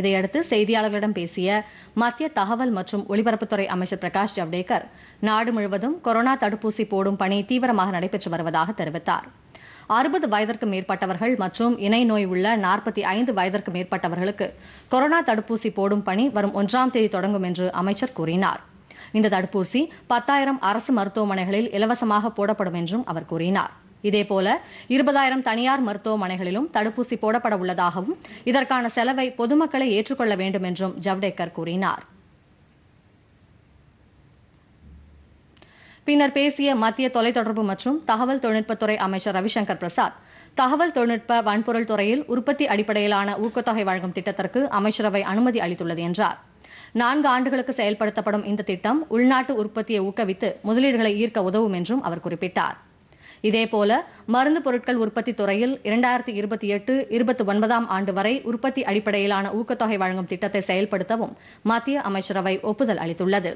இதையடுத்து செய்தியாளர்களிடம் பேசிய மத்திய தகவல் மற்றும் ஒலிபரப்புத்துறை அமைச்சர் பிரகாஷ் ஜவ்டேகர் நாடு முழுவதும் கொரோனா தடுப்பூசி போடும் பணி தீவிரமாக நடைபெற்று வருவதாக தெரிவித்தார் அறுபது வயதிற்கு மேற்பட்டவர்கள் மற்றும் இணை நோய் உள்ள நாற்பத்தி ஐந்து வயதிற்கு மேற்பட்டவர்களுக்கு கொரோனா தடுப்பூசி போடும் பணி வரும் ஒன்றாம் தேதி தொடங்கும் என்று அமைச்சர் கூறினார் இந்த தடுப்பூசி பத்தாயிரம் அரசு மருத்துவமனைகளில் இலவசமாக போடப்படும் என்றும் அவர் கூறினார் இதேபோல இருபதாயிரம் தனியார் மருத்துவமனைகளிலும் தடுப்பூசி போடப்பட உள்ளதாகவும் இதற்கான செலவை பொதுமக்களை ஏற்றுக்கொள்ள வேண்டும் என்றும் ஜவ்டேகர் கூறினார் பின்னர் பேசிய மத்திய தொலைத்தொடர்பு மற்றும் தகவல் தொழில்நுட்பத்துறை அமைச்சர் ரவிசங்கர் பிரசாத் தகவல் தொழில்நுட்ப வன்பொருள் துறையில் உற்பத்தி அடிப்படையிலான ஊக்கத்தொகை வழங்கும் திட்டத்திற்கு அமைச்சரவை அனுமதி அளித்துள்ளது என்றார் நான்கு ஆண்டுகளுக்கு செயல்படுத்தப்படும் இந்த திட்டம் உள்நாட்டு உற்பத்தியை ஊக்குவித்து முதலீடுகளை ஈர்க்க உதவும் என்றும் அவர் குறிப்பிட்டார் இதேபோல மருந்து பொருட்கள் உற்பத்தி துறையில் இரண்டாயிரத்தி இருபத்தி எட்டு இருபத்தி ஒன்பதாம் ஆண்டு வரை உற்பத்தி அடிப்படையிலான ஊக்கத்தொகை வழங்கும் திட்டத்தை செயல்படுத்தவும் மத்திய அமைச்சரவை ஒப்புதல் அளித்துள்ளது